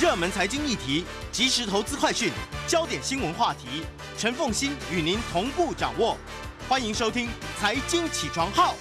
热门财经议题，及时投资快讯，焦点新闻话题，陈凤新与您同步掌握。欢迎收听《财经起床号》。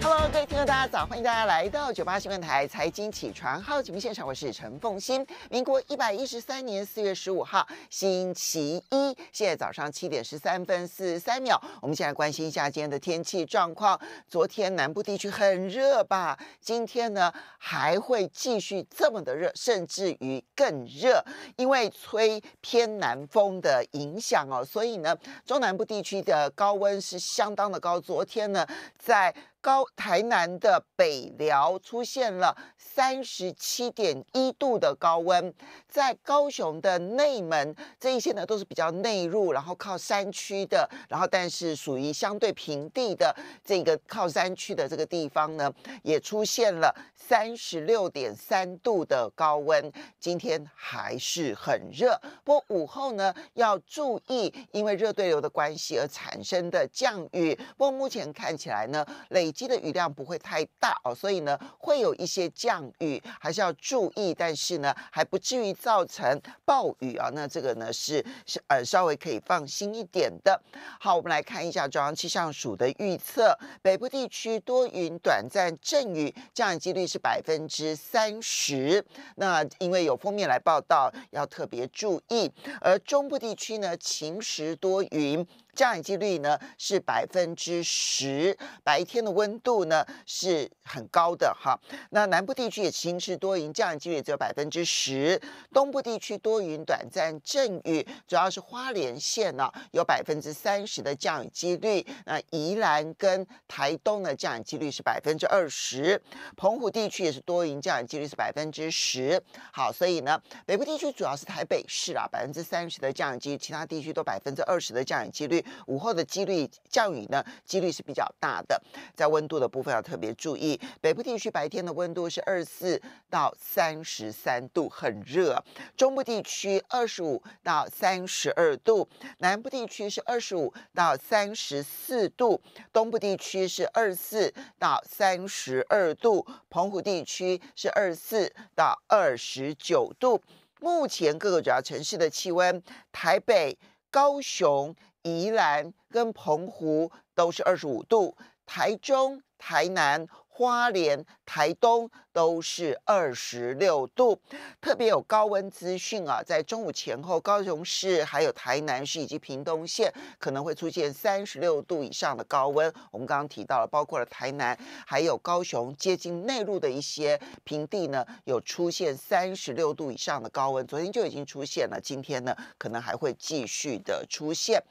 Hello，各位听众，大家早！欢迎大家来到九八新闻台财经起床号节目现场，我是陈凤欣。民国一百一十三年四月十五号，星期一，现在早上七点十三分四十三秒。我们先在关心一下今天的天气状况。昨天南部地区很热吧？今天呢还会继续这么的热，甚至于更热，因为吹偏南风的影响哦。所以呢，中南部地区的高温是相当的高。昨天呢，在高台南的北寮出现了三十七点一度的高温，在高雄的内门，这一些呢都是比较内陆，然后靠山区的，然后但是属于相对平地的这个靠山区的这个地方呢，也出现了三十六点三度的高温。今天还是很热，不过午后呢要注意，因为热对流的关系而产生的降雨。不过目前看起来呢累。累积的雨量不会太大哦，所以呢会有一些降雨，还是要注意，但是呢还不至于造成暴雨啊。那这个呢是是呃稍微可以放心一点的。好，我们来看一下中央气象署的预测，北部地区多云短暂阵雨，降雨几率是百分之三十。那因为有封面来报道，要特别注意。而中部地区呢晴时多云。降雨几率呢是百分之十，白天的温度呢是很高的哈。那南部地区也晴是多云，降雨几率只有百分之十。东部地区多云短暂阵雨，主要是花莲县呢有百分之三十的降雨几率。那宜兰跟台东的降雨几率是百分之二十。澎湖地区也是多云，降雨几率是百分之十。好，所以呢北部地区主要是台北市啊百分之三十的降雨几率，其他地区都百分之二十的降雨几率。午后的几率降雨呢，几率是比较大的。在温度的部分要特别注意，北部地区白天的温度是二四到三十三度，很热；中部地区二十五到三十二度；南部地区是二十五到三十四度；东部地区是二四到三十二度；澎湖地区是二四到二十九度。目前各个主要城市的气温，台北、高雄。宜兰跟澎湖都是二十五度，台中、台南。花莲、台东都是二十六度，特别有高温资讯啊！在中午前后，高雄市、还有台南市以及屏东县可能会出现三十六度以上的高温。我们刚刚提到了，包括了台南，还有高雄，接近内陆的一些平地呢，有出现三十六度以上的高温。昨天就已经出现了，今天呢，可能还会继续的出现。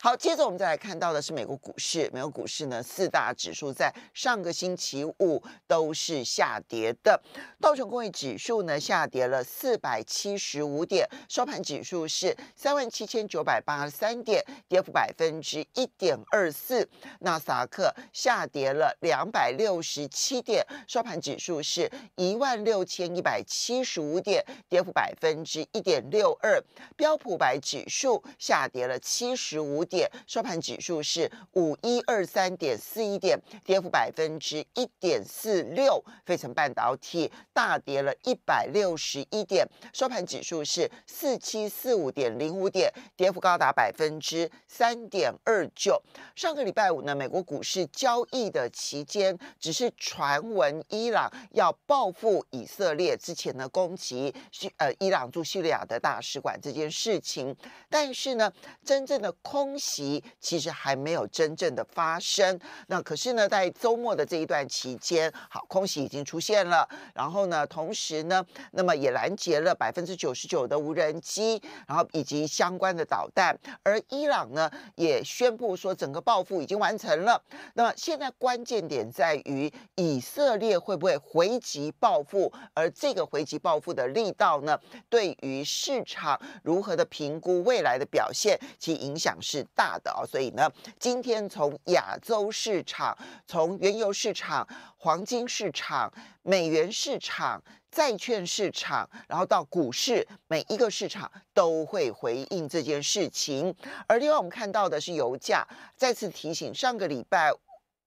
好，接着我们再来看到的是美国股市，美国股市呢，四大指数在上个星期。五都是下跌的。道琼工业指数呢下跌了四百七十五点，收盘指数是三万七千九百八十三点，跌幅百分之一点二四。纳斯达克下跌了两百六十七点，收盘指数是一万六千一百七十五点，跌幅百分之一点六二。标普百指数下跌了七十五点，收盘指数是五一二三点四一点，跌幅百分之一点。点四六，费城半导体大跌了一百六十一点，收盘指数是四七四五点零五点，跌幅高达百分之三点二九。上个礼拜五呢，美国股市交易的期间，只是传闻伊朗要报复以色列之前的攻击叙呃伊朗驻叙利亚的大使馆这件事情，但是呢，真正的空袭其实还没有真正的发生。那可是呢，在周末的这一段期。间好，空袭已经出现了。然后呢，同时呢，那么也拦截了百分之九十九的无人机，然后以及相关的导弹。而伊朗呢，也宣布说整个报复已经完成了。那么现在关键点在于以色列会不会回击报复，而这个回击报复的力道呢，对于市场如何的评估未来的表现其影响是大的啊。所以呢，今天从亚洲市场，从原油市场。黄金市场、美元市场、债券市场，然后到股市，每一个市场都会回应这件事情。而另外我们看到的是油价。再次提醒，上个礼拜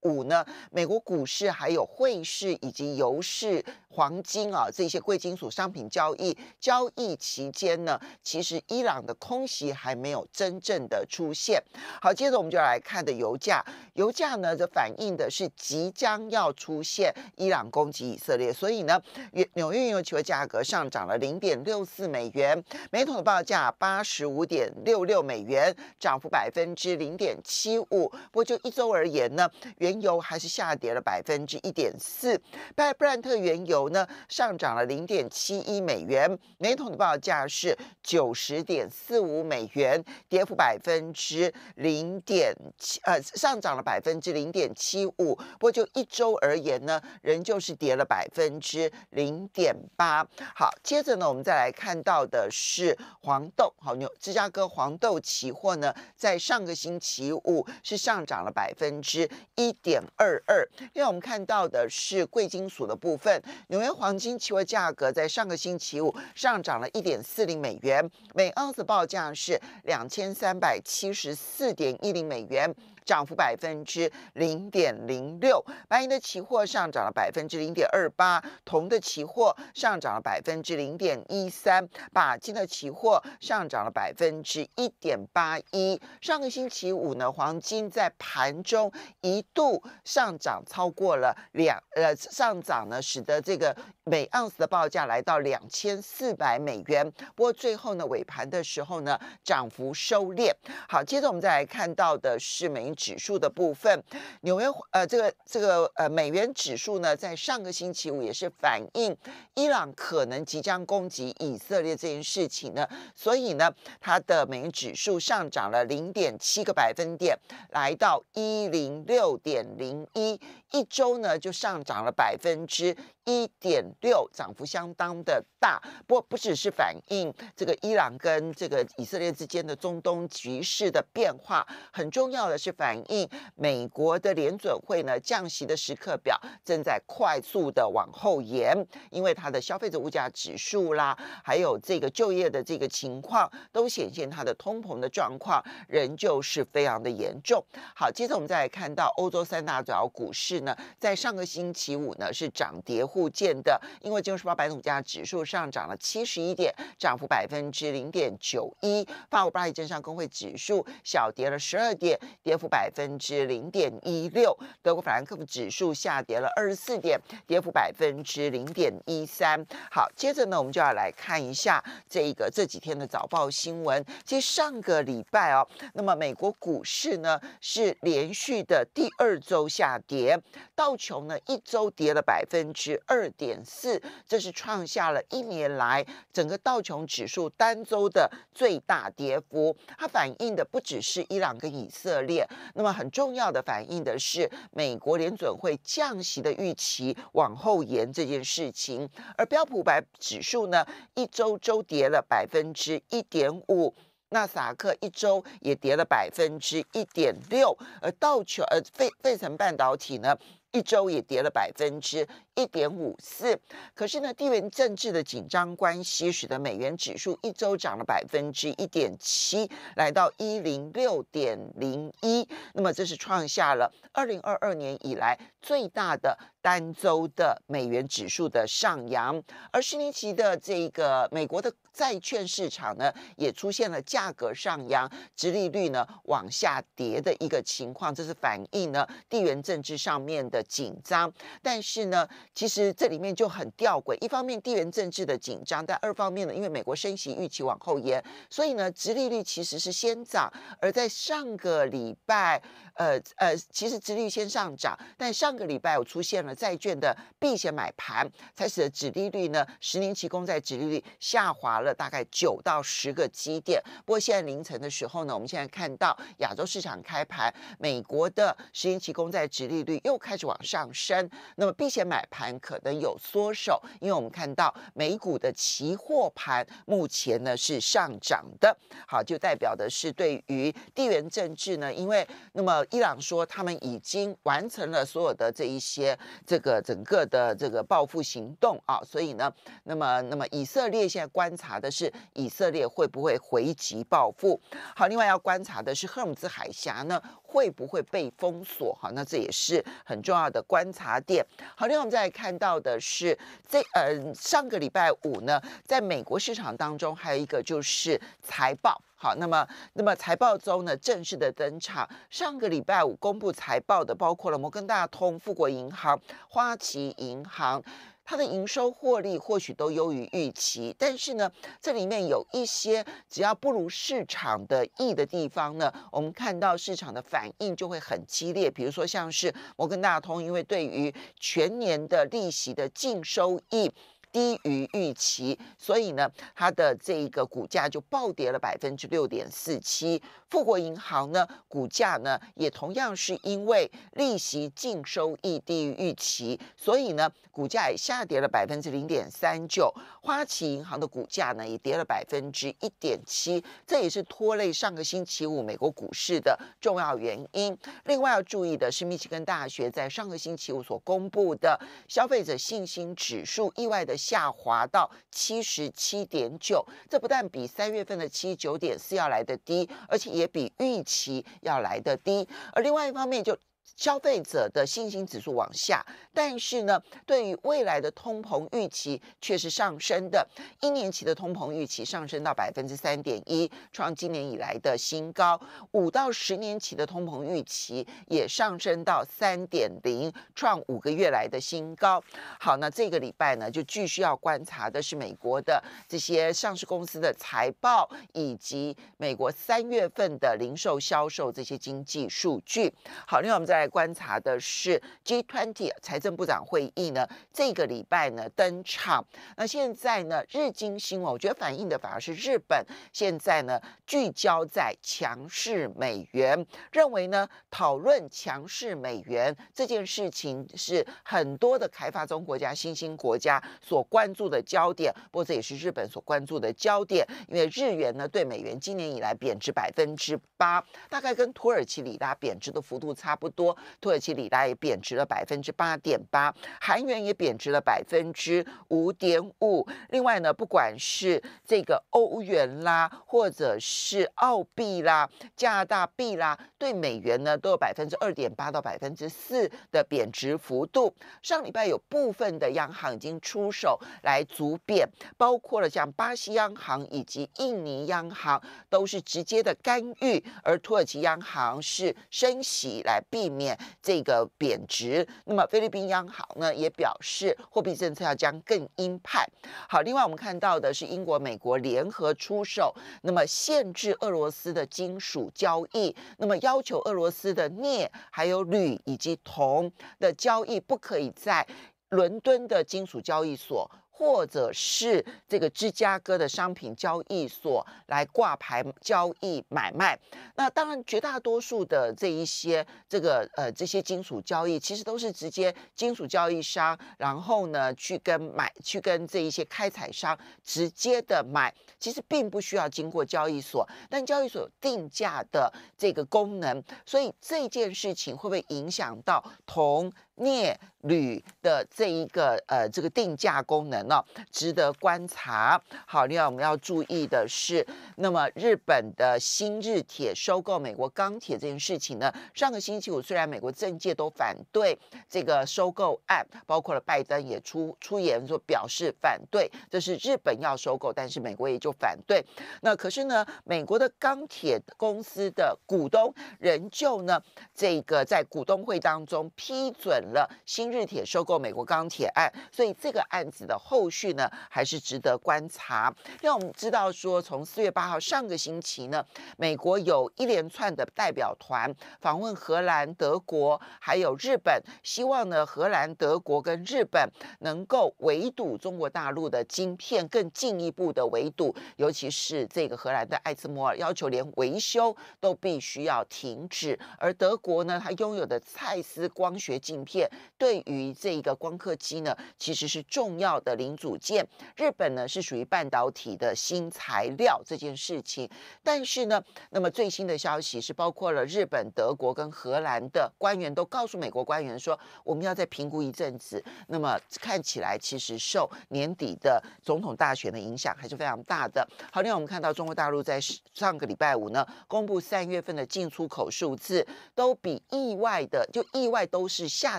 五呢，美国股市、还有汇市以及油市。黄金啊，这些贵金属商品交易交易期间呢，其实伊朗的空袭还没有真正的出现。好，接着我们就来看的油价，油价呢，这反映的是即将要出现伊朗攻击以色列，所以呢，原纽约原油价格上涨了零点六四美元，每桶的报价八十五点六六美元，涨幅百分之零点七五。不过就一周而言呢，原油还是下跌了百分之一点四。拜布兰特原油。油呢上涨了零点七一美元，每桶的报价是九十点四五美元，跌幅百分之零点七，呃，上涨了百分之零点七五。不过就一周而言呢，仍旧是跌了百分之零点八。好，接着呢，我们再来看到的是黄豆，好，牛芝加哥黄豆期货呢，在上个星期五是上涨了百分之一点二二。另外我们看到的是贵金属的部分。纽约黄金期货价格在上个星期五上涨了一点四零美元，每盎司报价是两千三百七十四点一零美元。涨幅百分之零点零六，白银的期货上涨了百分之零点二八，铜的期货上涨了百分之零点一三，钯金的期货上涨了百分之一点八一。上个星期五呢，黄金在盘中一度上涨超过了两，呃，上涨呢使得这个每盎司的报价来到两千四百美元。不过最后呢，尾盘的时候呢，涨幅收敛。好，接着我们再来看到的是美。指数的部分，纽约呃，这个这个呃，美元指数呢，在上个星期五也是反映伊朗可能即将攻击以色列这件事情呢，所以呢，它的美元指数上涨了零点七个百分点，来到一零六点零一，一周呢就上涨了百分之。一点六涨幅相当的大，不不只是反映这个伊朗跟这个以色列之间的中东局势的变化，很重要的是反映美国的联准会呢降息的时刻表正在快速的往后延，因为它的消费者物价指数啦，还有这个就业的这个情况，都显现它的通膨的状况仍旧是非常的严重。好，接着我们再来看到欧洲三大主要股市呢，在上个星期五呢是涨跌互。构建的，因为金融时报白总价指数上涨了七十一点，涨幅百分之零点九一；法国巴黎证上工会指数小跌了十二点，跌幅百分之零点一六；德国法兰克福指数下跌了二十四点，跌幅百分之零点一三。好，接着呢，我们就要来看一下这个这几天的早报新闻。其实上个礼拜哦，那么美国股市呢是连续的第二周下跌，道琼呢一周跌了百分之。二点四，这是创下了一年来整个道琼指数单周的最大跌幅。它反映的不只是伊朗跟以色列，那么很重要的反映的是美国联准会降息的预期往后延这件事情。而标普白指数呢，一周周跌了百分之一点五，纳斯达克一周也跌了百分之一点六。而道琼呃，费费城半导体呢？一周也跌了百分之一点五四，可是呢，地缘政治的紧张关系使得美元指数一周涨了百分之一点七，来到一零六点零一，那么这是创下了二零二二年以来最大的单周的美元指数的上扬，而十年期的这个美国的债券市场呢，也出现了价格上扬、殖利率呢往下跌的一个情况，这是反映呢地缘政治上面的。紧张，但是呢，其实这里面就很吊诡。一方面地缘政治的紧张，但二方面呢，因为美国升息预期往后延，所以呢，殖利率其实是先涨。而在上个礼拜，呃呃，其实殖利率先上涨，但上个礼拜我出现了债券的避险买盘，才使得殖利率呢十年期公债殖利率下滑了大概九到十个基点。不过现在凌晨的时候呢，我们现在看到亚洲市场开盘，美国的十年期公债殖利率又开始。往上升，那么并且买盘可能有缩手，因为我们看到美股的期货盘目前呢是上涨的，好，就代表的是对于地缘政治呢，因为那么伊朗说他们已经完成了所有的这一些这个整个的这个报复行动啊，所以呢，那么那么以色列现在观察的是以色列会不会回击报复？好，另外要观察的是赫姆兹海峡呢。会不会被封锁？哈，那这也是很重要的观察点。好，另外我们再来看到的是，这呃上个礼拜五呢，在美国市场当中，还有一个就是财报。好，那么那么财报周呢正式的登场。上个礼拜五公布财报的，包括了摩根大通、富国银行、花旗银行。它的营收获利或许都优于预期，但是呢，这里面有一些只要不如市场的意的地方呢，我们看到市场的反应就会很激烈。比如说像是摩根大通，因为对于全年的利息的净收益。低于预期，所以呢，它的这一个股价就暴跌了百分之六点四七。富国银行呢，股价呢也同样是因为利息净收益低于预期，所以呢，股价也下跌了百分之零点三九。花旗银行的股价呢也跌了百分之一点七，这也是拖累上个星期五美国股市的重要原因。另外要注意的是，密歇根大学在上个星期五所公布的消费者信心指数意外的。下滑到七十七点九，这不但比三月份的七九点四要来的低，而且也比预期要来的低。而另外一方面就。消费者的信心指数往下，但是呢，对于未来的通膨预期却是上升的。一年期的通膨预期上升到百分之三点一，创今年以来的新高。五到十年期的通膨预期也上升到三点零，创五个月来的新高。好，那这个礼拜呢，就继续要观察的是美国的这些上市公司的财报，以及美国三月份的零售销售这些经济数据。好，另外我们再。在观察的是 G20 财政部长会议呢，这个礼拜呢登场。那现在呢，日经新闻我觉得反映的反而是日本现在呢聚焦在强势美元，认为呢讨论强势美元这件事情是很多的开发中国家、新兴国家所关注的焦点，或者也是日本所关注的焦点。因为日元呢对美元今年以来贬值百分之八，大概跟土耳其里拉贬值的幅度差不多。土耳其里拉也贬值了百分之八点八，韩元也贬值了百分之五点五。另外呢，不管是这个欧元啦，或者是澳币啦、加拿大币啦，对美元呢都有百分之二点八到百分之四的贬值幅度。上礼拜有部分的央行已经出手来足贬，包括了像巴西央行以及印尼央行都是直接的干预，而土耳其央行是升息来避。面这个贬值，那么菲律宾央行呢也表示货币政策要将更鹰派。好，另外我们看到的是英国、美国联合出手，那么限制俄罗斯的金属交易，那么要求俄罗斯的镍、还有铝以及铜的交易不可以在伦敦的金属交易所。或者是这个芝加哥的商品交易所来挂牌交易买卖，那当然绝大多数的这一些这个呃这些金属交易其实都是直接金属交易商，然后呢去跟买去跟这一些开采商直接的买，其实并不需要经过交易所，但交易所定价的这个功能，所以这件事情会不会影响到铜？镍铝的这一个呃这个定价功能呢，值得观察。好，另外我们要注意的是，那么日本的新日铁收购美国钢铁这件事情呢，上个星期五虽然美国政界都反对这个收购案，包括了拜登也出出言说表示反对，这是日本要收购，但是美国也就反对。那可是呢，美国的钢铁公司的股东仍旧呢，这个在股东会当中批准。了新日铁收购美国钢铁案，所以这个案子的后续呢，还是值得观察。因为我们知道说，从四月八号上个星期呢，美国有一连串的代表团访问荷兰、德国，还有日本，希望呢荷兰、德国跟日本能够围堵中国大陆的晶片，更进一步的围堵，尤其是这个荷兰的艾茨摩尔要求连维修都必须要停止，而德国呢，它拥有的蔡司光学晶。片对于这一个光刻机呢，其实是重要的零组件。日本呢是属于半导体的新材料这件事情，但是呢，那么最新的消息是，包括了日本、德国跟荷兰的官员都告诉美国官员说，我们要再评估一阵子。那么看起来，其实受年底的总统大选的影响还是非常大的。好，另外我们看到中国大陆在上个礼拜五呢，公布三月份的进出口数字，都比意外的，就意外都是下。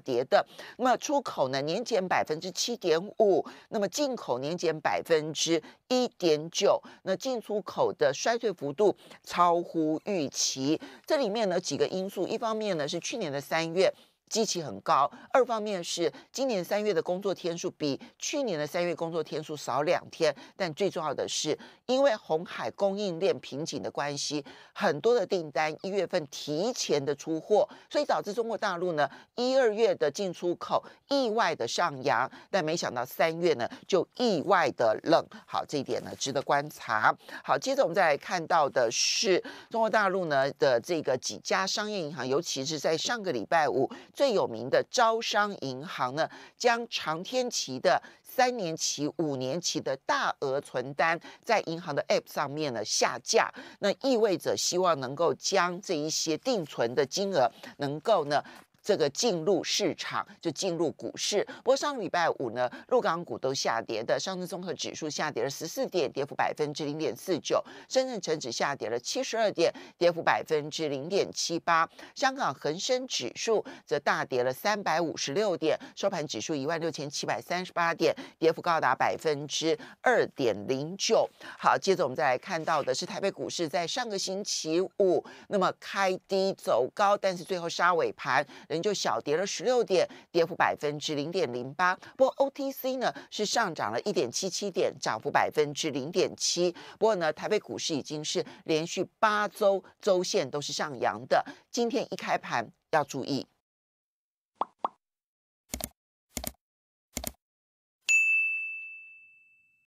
跌的，那么出口呢年减百分之七点五，那么进口年减百分之一点九，那进出口的衰退幅度超乎预期。这里面呢几个因素，一方面呢是去年的三月。机器很高，二方面是今年三月的工作天数比去年的三月工作天数少两天，但最重要的是，因为红海供应链瓶颈的关系，很多的订单一月份提前的出货，所以导致中国大陆呢一二月的进出口意外的上扬，但没想到三月呢就意外的冷。好，这一点呢值得观察。好，接着我们再来看到的是中国大陆呢的这个几家商业银行，尤其是在上个礼拜五。最有名的招商银行呢，将常天琪的三年期、五年期的大额存单在银行的 App 上面呢下架，那意味着希望能够将这一些定存的金额能够呢。这个进入市场就进入股市，不过上个礼拜五呢，陆港股都下跌的，上证综合指数下跌了十四点，跌幅百分之零点四九；深圳成指下跌了七十二点，跌幅百分之零点七八；香港恒生指数则大跌了三百五十六点，收盘指数一万六千七百三十八点，跌幅高达百分之二点零九。好，接着我们再来看到的是台北股市在上个星期五，那么开低走高，但是最后杀尾盘。就小跌了十六点，跌幅百分之零点零八。不过 OTC 呢是上涨了一点七七点，涨幅百分之零点七。不过呢，台北股市已经是连续八周周线都是上扬的。今天一开盘要注意。